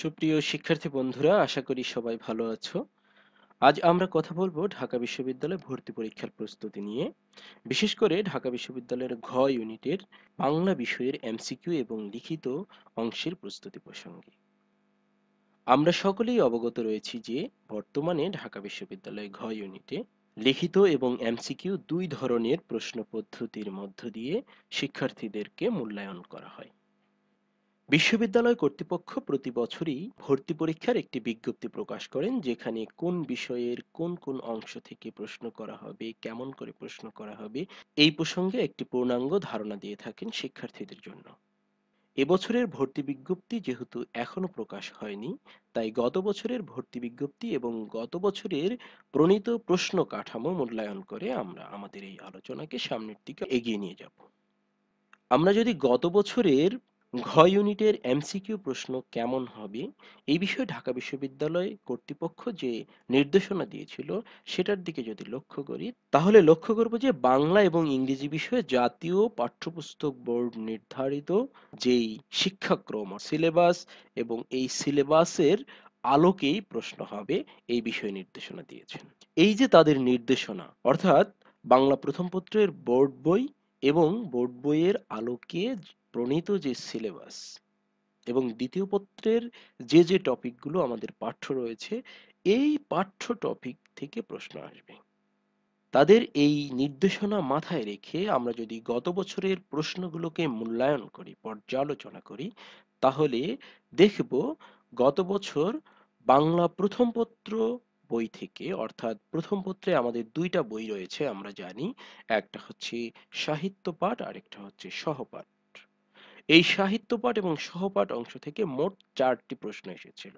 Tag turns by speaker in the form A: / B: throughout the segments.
A: সুপ্রিয় শিক্ষার্থী বন্ধুরা আশা করি সবাই ভালো আছো আজ আমরা কথা বলবো ঢাকা বিশ্ববিদ্যালয়ে ভর্তি পরীক্ষার প্রস্তুতি নিয়ে বিশেষ করে ঢাকা বিশ্ববিদ্যালয়ের ঘ ইউনিটের বাংলা বিষয়ের এমসিকিউ এবং লিখিত অংশের প্রস্তুতি প্রসঙ্গে আমরা সকলেই অবগত রয়েছি যে বর্তমানে ঢাকা বিশ্ববিদ্যালয় ঘ ইউনিটে লিখিত এবং এমসিকিউ দুই ধরনের প্রশ্ন পদ্ধতির মধ্য দিয়ে শিক্ষার্থীদেরকে মূল্যায়ন করা হয় বিশ্ববিদ্যালয় কর্তৃপক্ষ প্রতি বছরই ভর্তি পরীক্ষার একটি বিজ্ঞপ্তি প্রকাশ করেন যেখানে কোন বিষয়ের কোন কোন অংশ থেকে প্রশ্ন করা হবে কেমন করে প্রশ্ন করা হবে এই প্রসঙ্গে একটি পূর্ণাঙ্গ ধারণা দিয়ে থাকেন শিক্ষার্থীদের জন্য এবছরের ভর্তি বিজ্ঞপ্তি যেহেতু এখনো প্রকাশ হয়নি তাই গত বছরের ভর্তি বিজ্ঞপ্তি এবং গত বছরের প্রণীত প্রশ্ন কাঠামো মূল্যায়ন করে আমরা আমাদের এই আলোচনাকে সামনের দিকে এগিয়ে নিয়ে যাব আমরা যদি গত বছরের ঘ ইউনিটের এমসিকিউ প্রশ্ন কেমন হবে এই বিষয়ে ঢাকা বিশ্ববিদ্যালয় কর্তৃপক্ষ যে নির্দেশনা দিয়েছিল সেটার দিকে যদি লক্ষ্য করি তাহলে লক্ষ্য করব যে বাংলা এবং ইংরেজি বিষয়ে জাতীয় পাঠ্যপুস্তক বোর্ড নির্ধারিত যেই শিক্ষাক্রম সিলেবাস এবং এই সিলেবাসের আলোকেই প্রশ্ন হবে এই বিষয়ে নির্দেশনা দিয়েছেন এই যে তাদের নির্দেশনা অর্থাৎ বাংলা প্রথম পত্রের বোর্ড বই এবং বোর্ড বইয়ের আলোকে প্রণীত যে সিলেবাস এবং দ্বিতীয় পত্রের যে যে টপিকগুলো আমাদের পাঠ্য রয়েছে এই পাঠ্য টপিক থেকে প্রশ্ন আসবে তাদের এই নির্দেশনা মাথায় রেখে আমরা যদি গত বছরের প্রশ্নগুলোকে মূল্যায়ন করি পর্যালোচনা করি তাহলে দেখব গত বছর বাংলা প্রথম পত্র বই থেকে অর্থাৎ প্রথম পত্রে আমাদের দুইটা বই রয়েছে আমরা জানি একটা হচ্ছে সাহিত্য পাঠ একটা হচ্ছে সহপাঠ এই সাহিত্য পাঠ এবং সহপাঠ অংশ থেকে মোট চারটি প্রশ্ন এসেছিল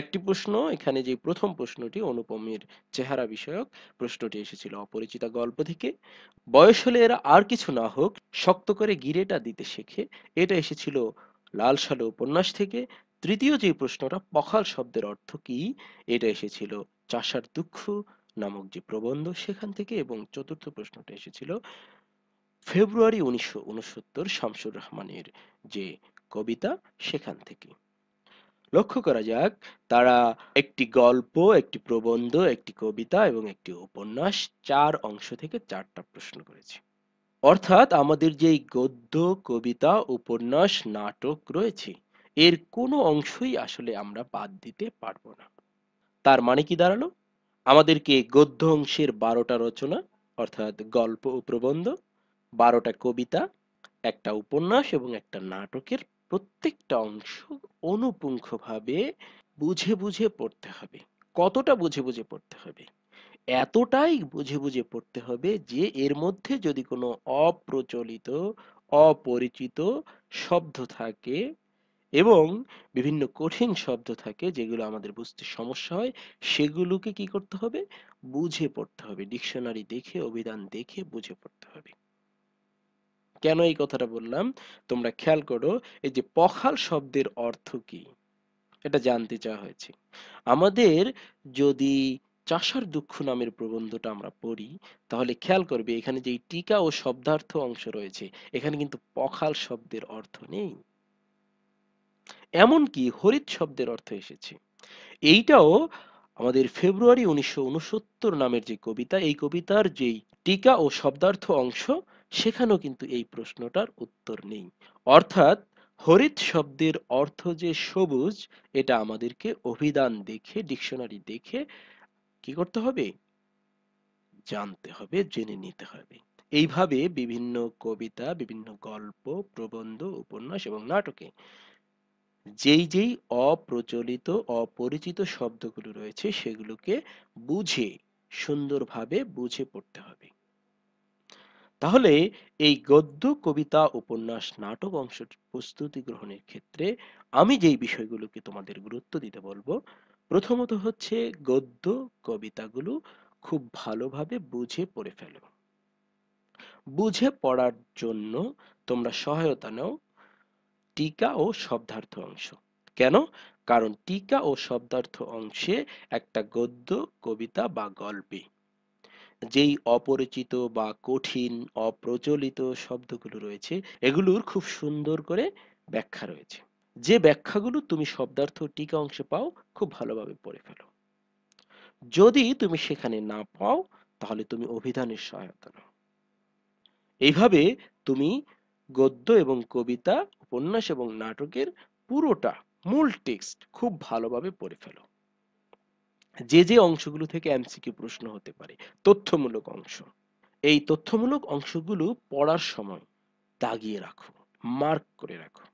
A: একটি প্রশ্ন এখানে যে প্রথম প্রশ্নটি অনুপমের চেহারা বিষয়ক প্রশ্নটি এসেছিল অপরিচিতা গল্প থেকে বয়স হলে এরা আর কিছু না হোক শক্ত করে গিরেটা দিতে শেখে এটা এসেছিল লাল সালে উপন্যাস থেকে তৃতীয় যে প্রশ্নটা পখাল শব্দের অর্থ কি এটা এসেছিল চাষার দুঃখ নামক যে প্রবন্ধ সেখান থেকে এবং চতুর্থ প্রশ্নটা এসেছিল ফেব্রুয়ারি উনিশশো উনসত্তর শামসুর রহমানের যে কবিতা সেখান থেকে লক্ষ্য করা যাক তারা একটি গল্প একটি প্রবন্ধ একটি কবিতা এবং একটি উপন্যাস চার অংশ থেকে চারটা প্রশ্ন করেছে অর্থাৎ আমাদের যে গদ্য কবিতা উপন্যাস নাটক রয়েছে এর কোনো অংশই আসলে আমরা বাদ দিতে পারবো না তার মানে কি দাঁড়ালো আমাদেরকে গদ্য অংশের বারোটা রচনা অর্থাৎ গল্প ও প্রবন্ধ বারোটা কবিতা একটা উপন্যাস এবং একটা নাটকের প্রত্যেকটা অংশ অনুপুঙ্খভাবে বুঝে বুঝে পড়তে হবে কতটা বুঝে বুঝে পড়তে হবে এতটাই বুঝে বুঝে পড়তে হবে যে এর মধ্যে যদি কোনো অপ্রচলিত অপরিচিত শব্দ থাকে এবং বিভিন্ন কঠিন শব্দ থাকে যেগুলো আমাদের বুঝতে সমস্যা হয় সেগুলোকে কি করতে হবে বুঝে পড়তে হবে ডিকশনারি দেখে অভিধান দেখে বুঝে পড়তে হবে কেন এই কথাটা বললাম তোমরা খেয়াল করো এই যে পখাল শব্দের অর্থ কি এটা জানতে চাওয়া হয়েছে আমাদের যদি চাষার দুঃখ নামের প্রবন্ধটা আমরা পড়ি তাহলে খেয়াল করবে এখানে যে টিকা ও শব্দার্থ অংশ রয়েছে এখানে কিন্তু পখাল শব্দের অর্থ নেই এমনকি হরিত শব্দের অর্থ এসেছে এইটাও আমাদের ফেব্রুয়ারি উনিশশো নামের যে কবিতা এই কবিতার যেই টিকা ও শব্দার্থ অংশ সেখানেও কিন্তু এই প্রশ্নটার উত্তর নেই অর্থাৎ হরিত শব্দের অর্থ যে সবুজ এটা আমাদেরকে অভিধান দেখে ডিকশনারি দেখে কি করতে হবে জানতে হবে জেনে নিতে হবে এইভাবে বিভিন্ন কবিতা বিভিন্ন গল্প প্রবন্ধ উপন্যাস এবং নাটকে যেই যেই অপ্রচলিত অপরিচিত শব্দগুলো রয়েছে সেগুলোকে বুঝে সুন্দরভাবে বুঝে পড়তে হবে তাহলে এই গদ্য কবিতা উপন্যাস নাটক অংশ প্রস্তুতি গ্রহণের ক্ষেত্রে আমি যেই বিষয়গুলোকে তোমাদের গুরুত্ব দিতে বলবো প্রথমত হচ্ছে গদ্য কবিতাগুলো খুব ভালোভাবে বুঝে পড়ে ফেলো বুঝে পড়ার জন্য তোমরা সহায়তা নাও টিকা ও শব্দার্থ অংশ কেন কারণ টিকা ও শব্দার্থ অংশে একটা গদ্য কবিতা বা গল্পে যেই অপরিচিত বা কঠিন অপ্রচলিত শব্দগুলো রয়েছে এগুলোর খুব সুন্দর করে ব্যাখ্যা রয়েছে যে ব্যাখ্যাগুলো তুমি শব্দার্থ টিকা অংশে পাও খুব ভালোভাবে পড়ে ফেলো যদি তুমি সেখানে না পাও তাহলে তুমি অভিধানের সহায়তা নাও এইভাবে তুমি গদ্য এবং কবিতা উপন্যাস এবং নাটকের পুরোটা মূল টেক্সট খুব ভালোভাবে পড়ে ফেলো যে যে অংশগুলো থেকে এমসিকিউ প্রশ্ন হতে পারে তথ্যমূলক অংশ এই তথ্যমূলক অংশগুলো পড়ার সময় দাগিয়ে রাখো মার্ক করে রাখো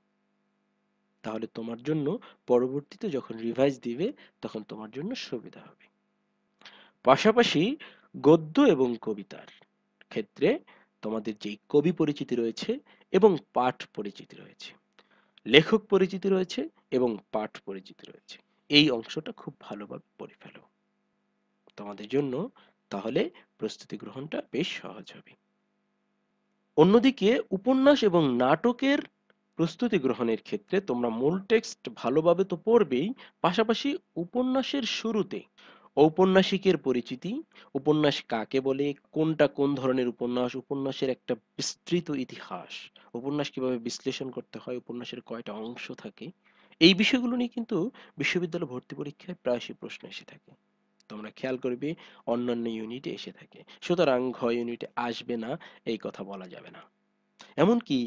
A: তাহলে তোমার জন্য পরবর্তীতে যখন রিভাইজ দিবে তখন তোমার জন্য সুবিধা হবে পাশাপাশি গদ্য এবং কবিতার ক্ষেত্রে তোমাদের যেই কবি পরিচিতি রয়েছে এবং পাঠ পরিচিতি রয়েছে লেখক পরিচিতি রয়েছে এবং পাঠ পরিচিতি রয়েছে এই অংশটা খুব ভালোভাবে পড়ে ফেলো তোমাদের জন্য তাহলে প্রস্তুতি গ্রহণটা বেশ সহজ হবে অন্যদিকে উপন্যাস এবং নাটকের প্রস্তুতি গ্রহণের ক্ষেত্রে তোমরা মূল টেক্সট ভালোভাবে তো পড়বেই পাশাপাশি উপন্যাসের শুরুতে ঔপন্যাসিকের পরিচিতি উপন্যাস কাকে বলে কোনটা কোন ধরনের উপন্যাস উপন্যাসের একটা বিস্তৃত ইতিহাস উপন্যাস কিভাবে বিশ্লেষণ করতে হয় উপন্যাসের কয়টা অংশ থাকে এই বিষয়গুলো নিয়ে কিন্তু বিশ্ববিদ্যালয় ভর্তি পরীক্ষায় প্রায়শই প্রশ্ন এসে থাকে তোমরা খেয়াল করবে অন্যান্য ইউনিটে এসে থাকে সুতরাং ঘ ইউনিটে আসবে না এই কথা বলা যাবে না এমনকি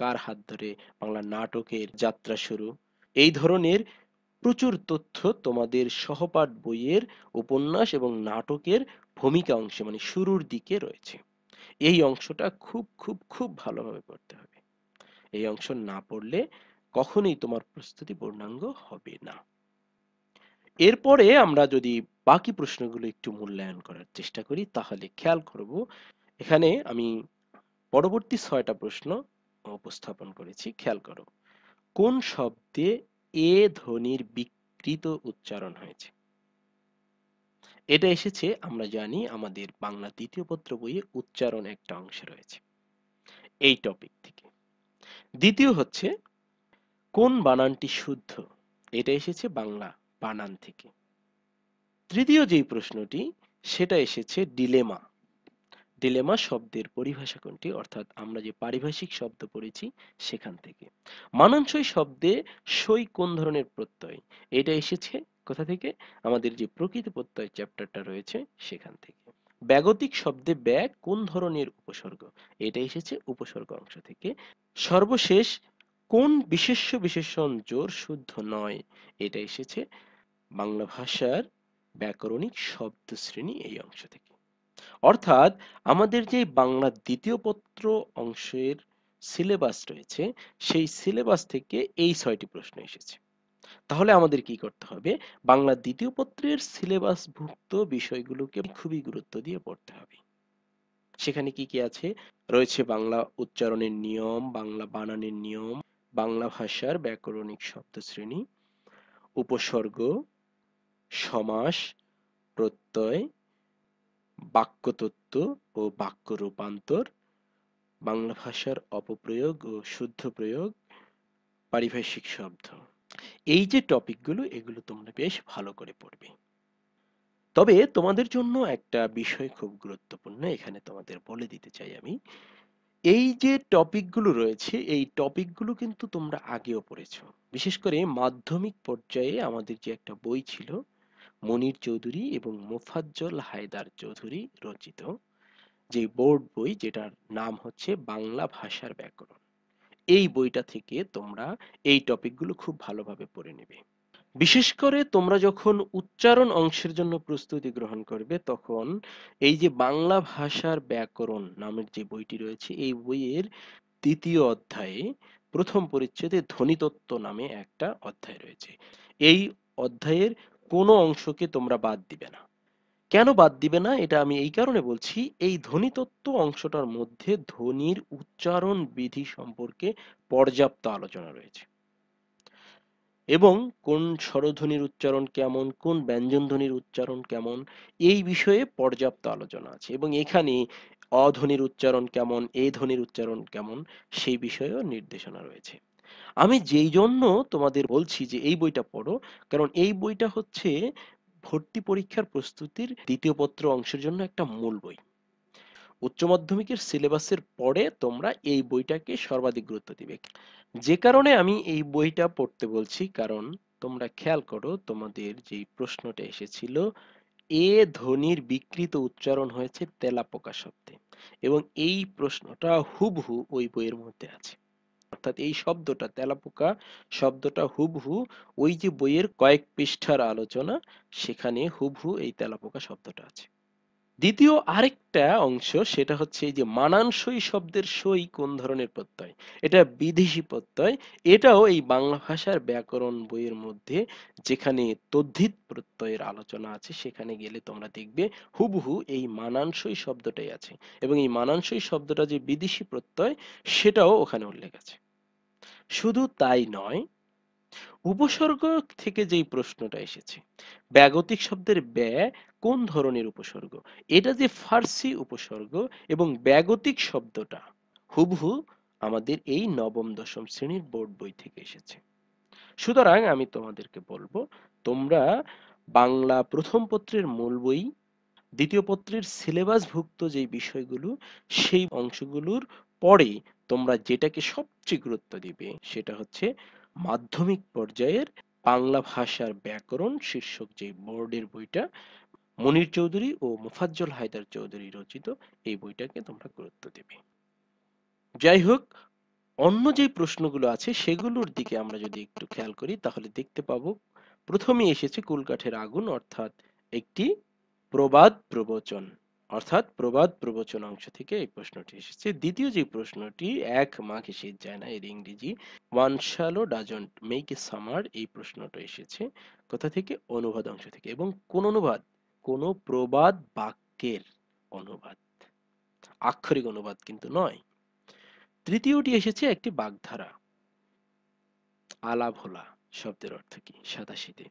A: কার হাত ধরে বাংলা নাটকের যাত্রা শুরু এই ধরনের প্রচুর তথ্য তোমাদের সহপাঠ বইয়ের উপন্যাস এবং নাটকের ভূমিকা অংশে মানে শুরুর দিকে রয়েছে এই অংশটা খুব খুব খুব ভালোভাবে পড়তে হবে এই অংশ না পড়লে কখনোই তোমার প্রস্তুতি পূর্ণাঙ্গ হবে না এরপরে আমরা যদি বাকি প্রশ্নগুলো একটু মূল্যায়ন করার চেষ্টা করি তাহলে খেয়াল করব এখানে আমি পরবর্তী ছয়টা প্রশ্ন উপস্থাপন করেছি খেয়াল করো কোন শব্দে এ ধ্বনির বিকৃত উচ্চারণ হয়েছে এটা এসেছে আমরা জানি আমাদের বাংলা দ্বিতীয় পত্র বইয়ে উচ্চারণ একটা অংশে রয়েছে এই টপিক থেকে দ্বিতীয় হচ্ছে কোন বানানটি শুদ্ধ এটা এসেছে বাংলা বানান থেকে তৃতীয় যেই প্রশ্নটি সেটা এসেছে ডিলেমা ডিলেমা শব্দের পরিভাষা কোনটি অর্থাৎ আমরা যে পারিভাষিক শব্দ পড়েছি সেখান থেকে মানানসই শব্দে সই কোন ধরনের প্রত্যয় এটা এসেছে কোথা থেকে আমাদের যে প্রকৃত প্রত্যয় চ্যাপ্টারটা রয়েছে সেখান থেকে ব্যাগতিক শব্দে ব্যাগ কোন ধরনের উপসর্গ এটা এসেছে উপসর্গ অংশ থেকে সর্বশেষ কোন বিশেষ্য বিশেষণ জোর শুদ্ধ নয় এটা এসেছে বাংলা ভাষার ব্যাকরণিক শব্দ শ্রেণী এই অংশ থেকে অর্থাৎ আমাদের যে বাংলা দ্বিতীয় পত্র অংশের সিলেবাস রয়েছে সেই সিলেবাস থেকে এই ছয়টি প্রশ্ন এসেছে তাহলে আমাদের কি করতে হবে বাংলা দ্বিতীয় পত্রের সিলেবাসভুক্ত বিষয়গুলোকে খুবই গুরুত্ব দিয়ে পড়তে হবে সেখানে কি কি আছে রয়েছে বাংলা উচ্চারণের নিয়ম বাংলা বানানের নিয়ম বাংলা ভাষার ব্যাকরণিক শব্দশ্রেণী উপসর্গ সমাস প্রত্যয় বাক্যতত্ত্ব ও বাক্য রূপান্তর বাংলা ভাষার অপপ্রয়োগ ও শুদ্ধ প্রয়োগ পারিভাষিক শব্দ এই যে টপিকগুলো এগুলো তোমরা বেশ ভালো করে পড়বে তবে তোমাদের জন্য একটা বিষয় খুব গুরুত্বপূর্ণ এখানে তোমাদের বলে দিতে চাই আমি এই যে টপিকগুলো রয়েছে এই টপিকগুলো কিন্তু তোমরা আগেও পড়েছো বিশেষ করে মাধ্যমিক পর্যায়ে আমাদের যে একটা বই ছিল মনির চৌধুরী এবং মোফাজ্জল হায়দার চৌধুরী রচিত যে বোর্ড বই যেটার নাম হচ্ছে বাংলা ভাষার ব্যাকরণ এই বইটা থেকে তোমরা এই টপিকগুলো খুব ভালোভাবে পড়ে নেবে বিশেষ করে তোমরা যখন উচ্চারণ অংশের জন্য প্রস্তুতি গ্রহণ করবে তখন এই যে বাংলা ভাষার ব্যাকরণ নামের যে বইটি রয়েছে এই বইয়ের দ্বিতীয় অধ্যায়ে প্রথম পরিচ্ছেদে ধ্বনিতত্ত্ব নামে একটা অধ্যায় রয়েছে এই অধ্যায়ের কোনো অংশকে তোমরা বাদ দিবে না কেন বাদ দিবে না এটা আমি এই কারণে বলছি এই ধ্বনিতত্ত্ব অংশটার মধ্যে ধ্বনির উচ্চারণ বিধি সম্পর্কে পর্যাপ্ত আলোচনা রয়েছে এবং কোন স্বরধ্বনির উচ্চারণ কেমন কোন ব্যঞ্জনধ্বনির উচ্চারণ কেমন এই বিষয়ে পর্যাপ্ত আলোচনা আছে এবং এখানে অধ্বনির উচ্চারণ কেমন এ ধ্বনির উচ্চারণ কেমন সেই বিষয়েও নির্দেশনা রয়েছে আমি যেই জন্য তোমাদের বলছি যে এই বইটা পড়ো কারণ এই বইটা হচ্ছে ভর্তি পরীক্ষার প্রস্তুতির দ্বিতীয় পত্র অংশের জন্য একটা মূল বই উচ্চ মাধ্যমিকের সিলেবাসের পরে তোমরা এই বইটাকে সর্বাধিক গুরুত্ব দিবে যে কারণে আমি এই বইটা পড়তে বলছি কারণ তোমরা খেয়াল করো তোমাদের যে প্রশ্নটা এসেছিল এ ধ্বনির বিকৃত উচ্চারণ হয়েছে তেলাপোকা শব্দে এবং এই প্রশ্নটা হুবহু ওই বইয়ের মধ্যে আছে অর্থাৎ এই শব্দটা তেলাপোকা শব্দটা হুবহু ওই যে বইয়ের কয়েক পৃষ্ঠার আলোচনা সেখানে হুবহু এই তেলাপোকা শব্দটা আছে দ্বিতীয় আরেকটা অংশ সেটা হচ্ছে এই যে মানানসই শব্দের সই কোন ধরনের প্রত্যয় এটা বিদেশি প্রত্যয় এটাও এই বাংলা ভাষার ব্যাকরণ বইয়ের মধ্যে যেখানে তদ্ধিত প্রত্যয়ের আলোচনা আছে সেখানে গেলে তোমরা দেখবে হুবহু এই মানানসই শব্দটাই আছে এবং এই মানানসই শব্দটা যে বিদেশি প্রত্যয় সেটাও ওখানে উল্লেখ আছে শুধু তাই নয় উপসর্গ থেকে যেই প্রশ্নটা এসেছে ব্যাগতিক শব্দের ব্যয় কোন ধরনের উপসর্গ এটা যে ফার্সি উপসর্গ এবং ব্যাগতিক শব্দটা হুবহু আমাদের এই নবম দশম শ্রেণীর বোর্ড বই থেকে এসেছে সুতরাং আমি তোমাদেরকে বলবো তোমরা বাংলা প্রথম পত্রের মূল বই দ্বিতীয় পত্রের সিলেবাসভুক্ত যে বিষয়গুলো সেই অংশগুলোর পরে তোমরা যেটাকে সবচেয়ে গুরুত্ব দিবে সেটা হচ্ছে মাধ্যমিক পর্যায়ের বাংলা ভাষার ব্যাকরণ শীর্ষক যে বোর্ডের বইটা মনির চৌধুরী ও মোফাজ্জল হায়দার চৌধুরী রচিত এই বইটাকে তোমরা গুরুত্ব দেবে যাই হোক অন্য যে প্রশ্নগুলো আছে সেগুলোর দিকে আমরা যদি একটু খেয়াল করি তাহলে দেখতে পাব প্রথমে এসেছে কুলকাঠের আগুন অর্থাৎ একটি প্রবাদ প্রবচন অর্থাৎ প্রবাদ প্রবচন অংশ থেকে এই প্রশ্নটি এসেছে দ্বিতীয় যে প্রশ্নটি এক মাঘ শীত যায় না এর ইংরেজি one swallow doesn't make a summer এই প্রশ্নটা এসেছে কোথা থেকে অনুবাদ অংশ থেকে এবং কোন অনুবাদ কোন প্রবাদ বাক্যের অনুবাদ আক্ষরিক অনুবাদ কিন্তু নয় তৃতীয়টি এসেছে একটি বাগধারা আলা ভোলা শব্দের অর্থ কি সাদাশীতে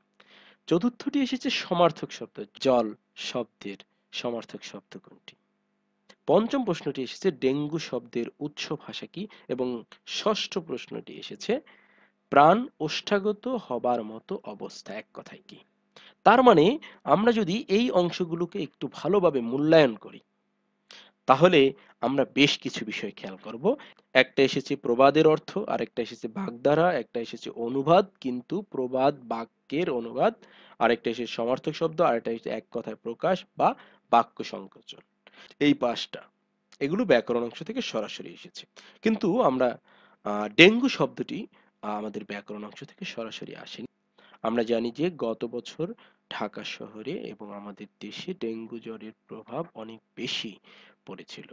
A: চতুর্থটি এসেছে সমার্থক শব্দ জল শব্দের সমার্থক শব্দ কোনটি পঞ্চম প্রশ্নটি এসেছে ডেঙ্গু শব্দের উৎস ভাষা কি এবং ষষ্ঠ প্রশ্নটি এসেছে প্রাণ ওষ্ঠাগত হবার মতো অবস্থা এক কথায় কি তার মানে আমরা যদি এই অংশগুলোকে একটু ভালোভাবে মূল্যায়ন করি তাহলে আমরা বেশ কিছু বিষয় খেয়াল করব একটা এসেছে প্রবাদের অর্থ আর একটা এসেছে বাগধারা একটা এসেছে অনুবাদ কিন্তু প্রবাদ বাক্যের অনুবাদ আরেকটা এসেছে সমার্থক শব্দ আরেকটা এসেছে এক কথায় প্রকাশ বা বাক্য সংকোচন এই পাঁচটা এগুলো ব্যাকরণ অংশ থেকে সরাসরি এসেছে কিন্তু আমরা ডেঙ্গু শব্দটি আমাদের ব্যাকরণ অংশ থেকে সরাসরি আসেনি আমরা জানি যে গত বছর ঢাকা শহরে এবং আমাদের দেশে ডেঙ্গু জ্বরের প্রভাব অনেক বেশি পড়েছিল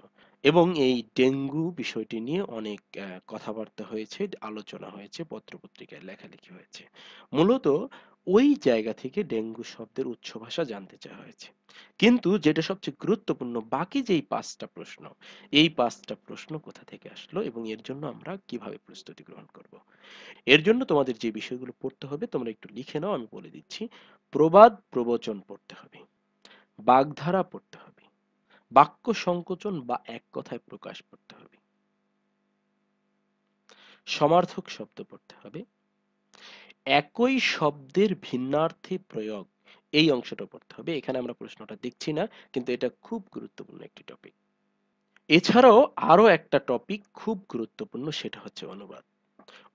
A: এবং এই ডেঙ্গু বিষয়টি নিয়ে অনেক কথাবার্তা হয়েছে আলোচনা হয়েছে পত্রপত্রিকায় লেখালেখি হয়েছে মূলত ওই জায়গা থেকে ডেঙ্গু শব্দের উৎস ভাষা জানতে চাওয়া হয়েছে কিন্তু যেটা সবচেয়ে গুরুত্বপূর্ণ বাকি যেই পাঁচটা প্রশ্ন এই পাঁচটা প্রশ্ন কোথা থেকে আসলো এবং এর জন্য আমরা কিভাবে প্রস্তুতি গ্রহণ করব। এর জন্য তোমাদের যে বিষয়গুলো পড়তে হবে তোমরা একটু লিখে নাও আমি বলে দিচ্ছি প্রবাদ প্রবচন পড়তে হবে বাগধারা পড়তে হবে বাক্য সংকোচন বা এক কথায় প্রকাশ পড়তে হবে সমার্থক শব্দ পড়তে হবে একই শব্দের ভিন্নার্থে প্রয়োগ এই অংশটা পড়তে হবে এখানে আমরা প্রশ্নটা দেখছি না কিন্তু এটা খুব গুরুত্বপূর্ণ একটি টপিক এছাড়াও আরও একটা টপিক খুব গুরুত্বপূর্ণ সেটা হচ্ছে অনুবাদ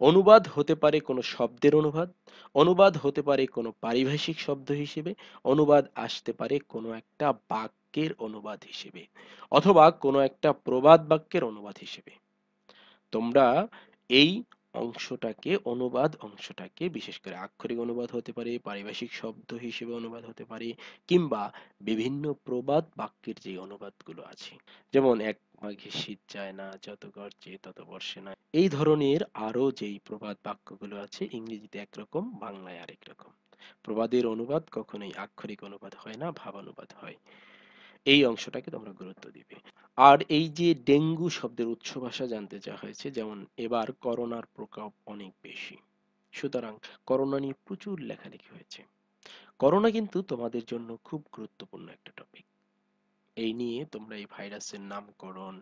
A: অনুবাদ হতে পারে কোনো শব্দের অনুবাদ অনুবাদ হতে পারে কোনো পারিভাষিক শব্দ হিসেবে অনুবাদ আসতে পারে কোনো একটা বাক্যের অনুবাদ হিসেবে অথবা কোনো একটা প্রবাদ বাক্যের অনুবাদ হিসেবে তোমরা এই অংশটাকে অনুবাদ অংশটাকে বিশেষ করে আক্ষরিক অনুবাদ হতে পারে পারিভাষিক শব্দ হিসেবে অনুবাদ হতে পারে কিংবা বিভিন্ন প্রবাদ বাক্যের যে অনুবাদগুলো আছে যেমন এক মাঘে শীত যায় না যত গর্জে তত বর্ষে না এই ধরনের আরো যেই প্রবাদ বাক্যগুলো আছে ইংরেজিতে একরকম বাংলায় আরেক রকম প্রবাদের অনুবাদ কখনোই আক্ষরিক অনুবাদ হয় না ভাবানুবাদ হয় এই অংশটাকে তোমরা গুরুত্ব দিবে আর এই যে ডেঙ্গু শব্দের উৎস ভাষা জানতে চাওয়া হয়েছে যেমন এবার করোনার প্রকোপ অনেক বেশি সুতরাং করোনা নিয়ে প্রচুর লেখালেখি হয়েছে করোনা কিন্তু তোমাদের জন্য খুব গুরুত্বপূর্ণ একটা টপিক এই নিয়ে তোমরা এই ভাইরাসের নামকরণ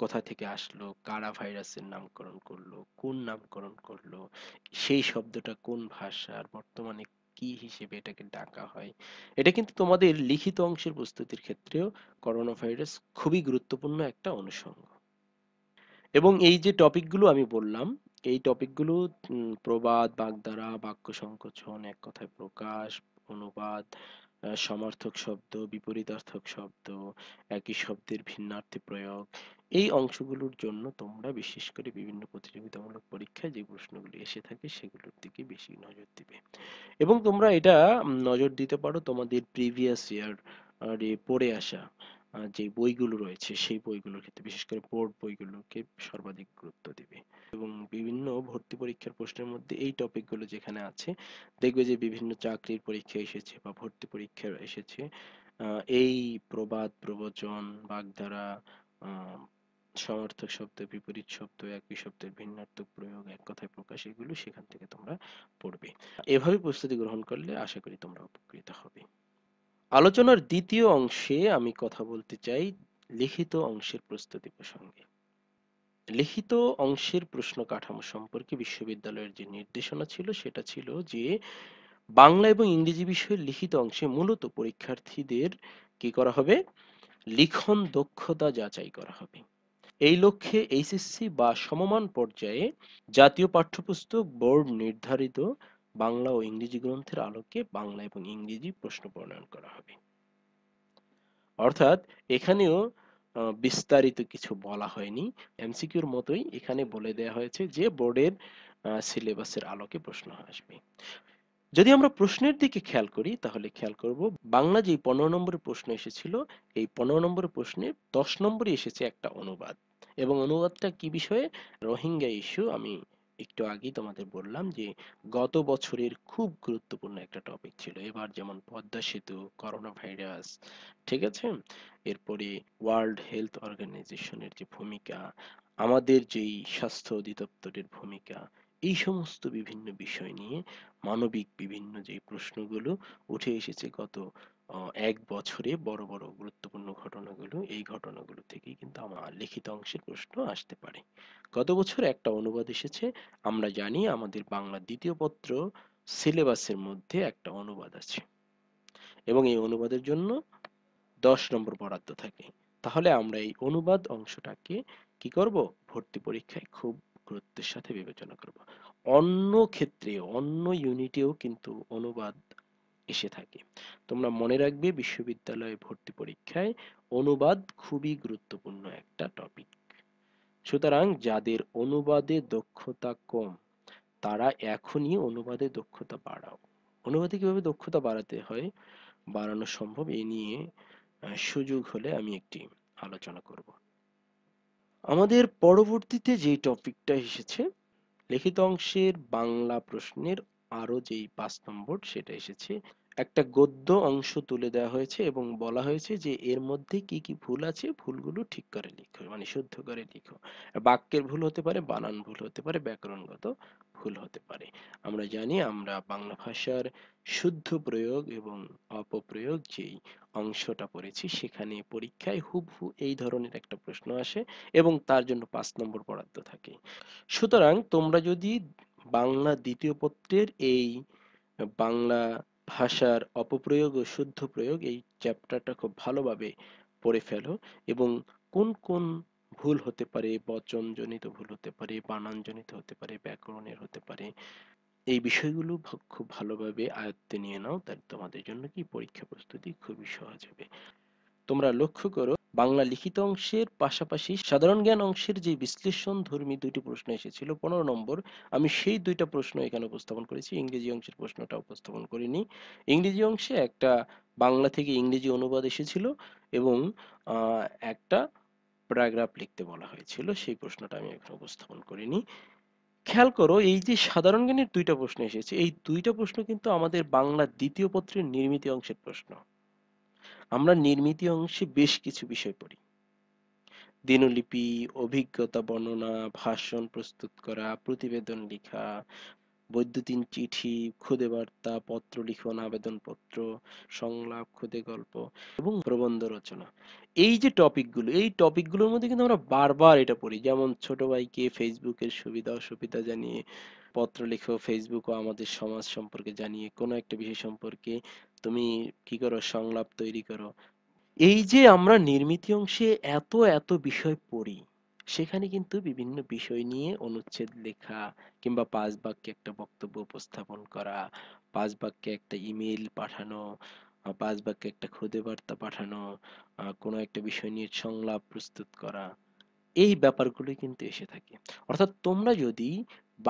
A: কোথা থেকে আসলো কারা ভাইরাসের নামকরণ করলো কোন নামকরণ করলো সেই শব্দটা কোন ভাষার বর্তমানে কি হিসেবে এটাকে ডাকা হয় এটা কিন্তু তোমাদের লিখিত অংশের প্রস্তুতির ক্ষেত্রেও করোনা ভাইরাস খুবই গুরুত্বপূর্ণ একটা অনুষঙ্গ এবং এই যে টপিকগুলো আমি বললাম এই টপিকগুলো প্রবাদ বাগধারা বাক্য সংকোচন এক কথায় প্রকাশ অনুবাদ সমার্থক শব্দ বিপরীতার্থক শব্দ একই শব্দের ভিন্নার্থে প্রয়োগ এই অংশগুলোর জন্য তোমরা বিশেষ করে বিভিন্ন প্রতিযোগিতামূলক পরীক্ষায় যে প্রশ্নগুলি এসে থাকে সেগুলোর দিকে বেশি নজর দিবে এবং তোমরা এটা নজর দিতে পারো তোমাদের প্রিভিয়াস ইয়ার পড়ে আসা যে বইগুলো রয়েছে সেই বইগুলোর ক্ষেত্রে বিশেষ করে বোর্ড বইগুলোকে সর্বাধিক গুরুত্ব দিবে এবং বিভিন্ন ভর্তি পরীক্ষার প্রশ্নের মধ্যে এই টপিকগুলো যেখানে আছে দেখবে যে বিভিন্ন চাকরির পরীক্ষা এসেছে বা ভর্তি পরীক্ষা এসেছে এই প্রবাদ প্রবচন বাগধারা সমার্থক শব্দ বিপরীত শব্দ একই শব্দের ভিন্নার্থক প্রয়োগ এক কথায় প্রকাশ এগুলো সেখান থেকে তোমরা পড়বে এভাবে প্রস্তুতি গ্রহণ করলে আশা করি তোমরা উপকৃত হবে আলোচনার দ্বিতীয় অংশে আমি কথা বলতে চাই লিখিত অংশের প্রস্তুতি প্রসঙ্গে লিখিত অংশের প্রশ্ন কাঠামো সম্পর্কে বিশ্ববিদ্যালয়ের যে নির্দেশনা ছিল সেটা ছিল যে বাংলা এবং ইংরেজি বিষয়ের লিখিত অংশে মূলত পরীক্ষার্থীদের কি করা হবে লিখন দক্ষতা যাচাই করা হবে এই লক্ষ্যে এইচএসসি বা সমমান পর্যায়ে জাতীয় পাঠ্যপুস্তক বোর্ড নির্ধারিত বাংলা ও ইংরেজি গ্রন্থের আলোকে বাংলা এবং ইংরেজি প্রশ্ন প্রণয়ন করা হবে অর্থাৎ এখানেও বিস্তারিত কিছু বলা হয়নি এমসিকিউর মতোই এখানে বলে দেয়া হয়েছে যে বোর্ডের সিলেবাসের আলোকে প্রশ্ন আসবে যদি আমরা প্রশ্নের দিকে খেয়াল করি তাহলে খেয়াল করব বাংলা যে পনেরো নম্বরের প্রশ্ন এসেছিল এই পনেরো নম্বরের প্রশ্নে দশ নম্বরে এসেছে একটা অনুবাদ এবং অনুবাদটা কি বিষয়ে রোহিঙ্গা ইস্যু আমি একটু আগেই তোমাদের বললাম যে গত বছরের খুব গুরুত্বপূর্ণ একটা টপিক ছিল এবার যেমন পদ্মা সেতু করোনা ভাইরাস ঠিক আছে এরপরে ওয়ার্ল্ড হেলথ অর্গানাইজেশনের যে ভূমিকা আমাদের যেই স্বাস্থ্য অধিদপ্তরের ভূমিকা এই সমস্ত বিভিন্ন বিষয় নিয়ে মানবিক বিভিন্ন যে প্রশ্নগুলো উঠে এসেছে গত এক বছরে বড় বড় গুরুত্বপূর্ণ ঘটনাগুলো এই ঘটনাগুলো থেকেই কিন্তু আমার লিখিত অংশের প্রশ্ন আসতে পারে গত বছর একটা অনুবাদ এসেছে আমরা জানি আমাদের বাংলা দ্বিতীয় পত্র সিলেবাসের মধ্যে একটা অনুবাদ আছে এবং এই অনুবাদের জন্য দশ নম্বর বরাদ্দ থাকে তাহলে আমরা এই অনুবাদ অংশটাকে কি করব ভর্তি পরীক্ষায় খুব গুরুত্বের সাথে বিবেচনা করব অন্য ক্ষেত্রে অন্য ইউনিটেও কিন্তু অনুবাদ এসে থাকে তোমরা মনে রাখবে বিশ্ববিদ্যালয়ে ভর্তি পরীক্ষায় অনুবাদ খুবই গুরুত্বপূর্ণ একটা টপিক সুতরাং যাদের অনুবাদে দক্ষতা কম তারা এখনই অনুবাদে দক্ষতা বাড়াও অনুবাদে কিভাবে দক্ষতা বাড়াতে হয় বাড়ানো সম্ভব এ নিয়ে সুযোগ হলে আমি একটি আলোচনা করব আমাদের পরবর্তীতে যে টপিকটা এসেছে লিখিত অংশের বাংলা প্রশ্নের আরও যেই পাঁচ নম্বর সেটা এসেছে একটা গদ্য অংশ তুলে দেওয়া হয়েছে এবং বলা হয়েছে যে এর মধ্যে কি কি ভুল আছে ভুলগুলো ঠিক করে লিখো মানে শুদ্ধ করে লিখো বাক্যের ভুল হতে পারে বানান ভুল হতে পারে ব্যাকরণগত ভুল হতে পারে আমরা জানি আমরা বাংলা ভাষার শুদ্ধ প্রয়োগ এবং অপপ্রয়োগ যেই অংশটা পড়েছি সেখানে পরীক্ষায় হুবহু এই ধরনের একটা প্রশ্ন আসে এবং তার জন্য পাঁচ নম্বর বরাদ্দ থাকে সুতরাং তোমরা যদি বাংলা দ্বিতীয় পত্রের এই বাংলা ভাষার অপপ্রয়োগ ও শুদ্ধ প্রয়োগ এই চ্যাপ্টারটা খুব ভালোভাবে পড়ে ফেলো এবং কোন কোন ভুল হতে পারে বচনজনিত ভুল হতে পারে বানানজনিত হতে পারে ব্যাকরণের হতে পারে এই বিষয়গুলো খুব ভালোভাবে আয়ত্তে নিয়ে নাও তাহলে তোমাদের জন্য কি পরীক্ষা প্রস্তুতি খুবই সহজ হবে তোমরা লক্ষ্য করো বাংলা লিখিত অংশের পাশাপাশি সাধারণ জ্ঞান অংশের যে বিশ্লেষণ ধর্মী দুইটি প্রশ্ন এসেছিল পনেরো নম্বর আমি সেই দুইটা প্রশ্ন এখানে উপস্থাপন করেছি ইংরেজি অংশের প্রশ্নটা উপস্থাপন করিনি ইংরেজি অংশে একটা বাংলা থেকে ইংরেজি অনুবাদ এসেছিল এবং একটা প্যারাগ্রাফ লিখতে বলা হয়েছিল সেই প্রশ্নটা আমি এখন উপস্থাপন করিনি খেয়াল করো এই যে সাধারণ জ্ঞানের দুইটা প্রশ্ন এসেছে এই দুইটা প্রশ্ন কিন্তু আমাদের বাংলা দ্বিতীয় পত্রের নির্মিত অংশের প্রশ্ন আমরা নির্মিতি অংশে বেশ কিছু বিষয় পড়ি দিনলিপি অভিজ্ঞতা বর্ণনা ভাষণ প্রস্তুত করা প্রতিবেদন লেখা বৈদ্যুতিন চিঠি খুদে বার্তা পত্র লিখন আবেদন পত্র সংলাপ খুদে গল্প এবং প্রবন্ধ রচনা এই যে টপিকগুলো এই টপিকগুলোর মধ্যে কিন্তু আমরা বারবার এটা পড়ি যেমন ছোট ভাইকে ফেসবুকের সুবিধা অসুবিধা জানিয়ে পত্র লিখো ফেসবুক ও আমাদের সমাজ সম্পর্কে জানিয়ে কোনো একটা বিষয় সম্পর্কে তুমি কি করো সংলাপ তৈরি করো এই যে আমরা নির্মিতি অংশে এত এত বিষয় পড়ি সেখানে কিন্তু বিভিন্ন বিষয় নিয়ে অনুচ্ছেদ লেখা কিংবা পাঁচ বাক্যে একটা বক্তব্য উপস্থাপন করা পাঁচ বাক্যে একটা ইমেল পাঠানো পাঁচ বাক্যে একটা খুদে বার্তা পাঠানো কোনো একটা বিষয় নিয়ে সংলাপ প্রস্তুত করা এই ব্যাপারগুলো কিন্তু এসে থাকে অর্থাৎ তোমরা যদি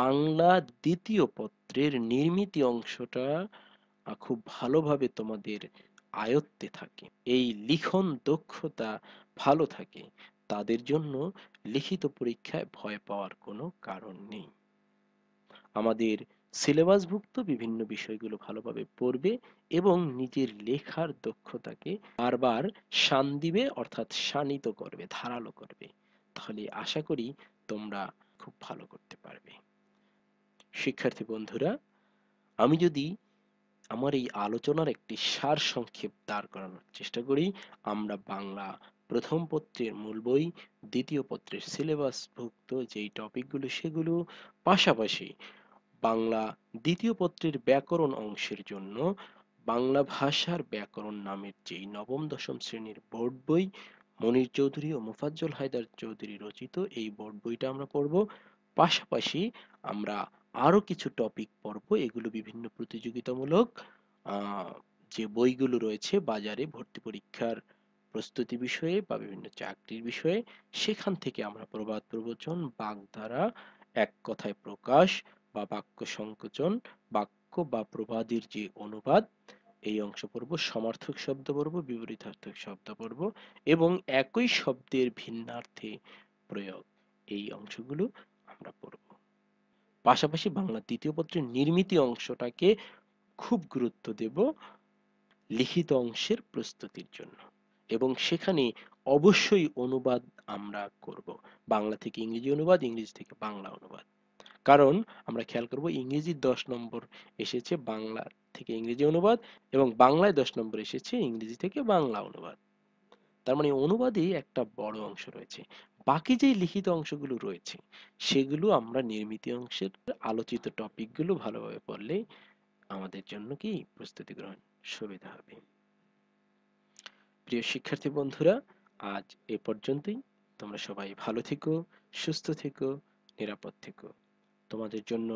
A: বাংলা দ্বিতীয় পত্রের নির্মিতি অংশটা খুব ভালোভাবে তোমাদের আয়ত্তে থাকে এই লিখন দক্ষতা ভালো থাকে তাদের জন্য লিখিত পরীক্ষায় ভয় পাওয়ার কোনো কারণ নেই আমাদের সিলেবাসভুক্ত বিভিন্ন বিষয়গুলো ভালোভাবে পড়বে এবং নিজের লেখার দক্ষতাকে বারবার শান দিবে অর্থাৎ শানিত করবে ধারালো করবে তাহলে আশা করি তোমরা খুব ভালো করতে পারবে শিক্ষার্থী বন্ধুরা আমি যদি আমার এই আলোচনার একটি সার সংক্ষেপ দাঁড় করানোর চেষ্টা করি আমরা বাংলা প্রথম পত্রের মূল বই দ্বিতীয় পত্রের সিলেবাসভুক্ত যেই টপিকগুলো সেগুলো পাশাপাশি বাংলা দ্বিতীয় পত্রের ব্যাকরণ অংশের জন্য বাংলা ভাষার ব্যাকরণ নামের যেই নবম দশম শ্রেণীর বোর্ড বই মনির চৌধুরী ও মোফাজ্জল হায়দার চৌধুরী রচিত এই বোর্ড বইটা আমরা পড়ব পাশাপাশি আমরা আরও কিছু টপিক পর্ব এগুলো বিভিন্ন প্রতিযোগিতামূলক যে বইগুলো রয়েছে বাজারে ভর্তি পরীক্ষার প্রস্তুতি বিষয়ে বা বিভিন্ন চাকরির বিষয়ে সেখান থেকে আমরা প্রবাদ প্রবচন বাগধারা এক কথায় প্রকাশ বা বাক্য সংকোচন বাক্য বা প্রবাদের যে অনুবাদ এই অংশ পড়ব সমার্থক শব্দ পর্ব বিপরীতার্থক শব্দ পর্ব এবং একই শব্দের ভিন্নার্থে প্রয়োগ এই অংশগুলো আমরা পড়ব পাশাপাশি বাংলা তৃতীয় পত্রের নির্মিত অংশটাকে খুব গুরুত্ব দেব লিখিত অংশের প্রস্তুতির জন্য এবং সেখানে অবশ্যই অনুবাদ আমরা করব বাংলা থেকে ইংরেজি অনুবাদ ইংরেজি থেকে বাংলা অনুবাদ কারণ আমরা খেয়াল করব ইংরেজি দশ নম্বর এসেছে বাংলা থেকে ইংরেজি অনুবাদ এবং বাংলায় দশ নম্বর এসেছে ইংরেজি থেকে বাংলা অনুবাদ তার মানে অনুবাদই একটা বড় অংশ রয়েছে বাকি যে লিখিত অংশগুলো রয়েছে সেগুলো আমরা নির্মিত অংশের আলোচিত টপিকগুলো ভালোভাবে পড়লে আমাদের জন্য কি প্রস্তুতি গ্রহণ সুবিধা হবে প্রিয় শিক্ষার্থী বন্ধুরা আজ এ পর্যন্তই তোমরা সবাই ভালো থেকো সুস্থ থেকো নিরাপদ থেকো তোমাদের জন্য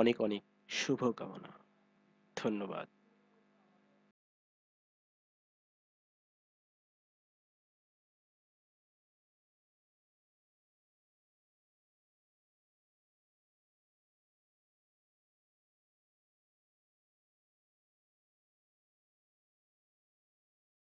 A: অনেক অনেক শুভকামনা ধন্যবাদ